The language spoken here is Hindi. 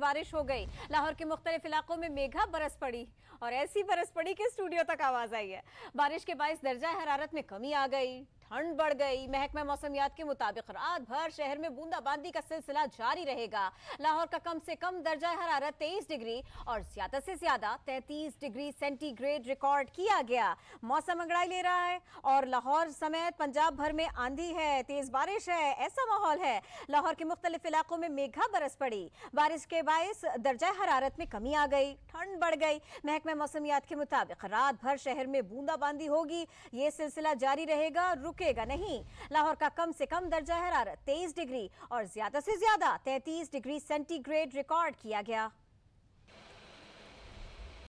बारिश हो गई लाहौर के मुख्तलिफ इलाकों में मेघा बरस पड़ी और ऐसी बरस पड़ी कि स्टूडियो तक आवाज आई है बारिश के बायस दर्जा हरारत में कमी आ गई ठंड बढ़ गई महकमा मौसमियात के मुताबिक रात भर शहर में बूंदाबांदी का सिलसिला जारी रहेगा लाहौर का कम से कम दर्जा हरारत तेईस डिग्री और ज्यादा से ज्यादा तैतीस डिग्री सेंटीग्रेड रिकॉर्ड किया गया मौसम अंगड़ाई ले रहा है और लाहौर समेत पंजाब भर में आंधी है तेज बारिश है ऐसा माहौल है लाहौर के मुख्तलिफ इलाकों में मेघा बरस पड़ी बारिश के बायस दर्जा हरारत में कमी आ गई ठंड बढ़ गई महकमा मौसमियात के मुताबिक रात भर शहर में बूंदाबांदी होगी ये सिलसिला जारी रहेगा रुकेगा नहीं लाहौर का कम से कम दर्जा हरारत तेईस डिग्री और ज्यादा से ज्यादा तैतीस डिग्री सेंटीग्रेड रिकॉर्ड किया गया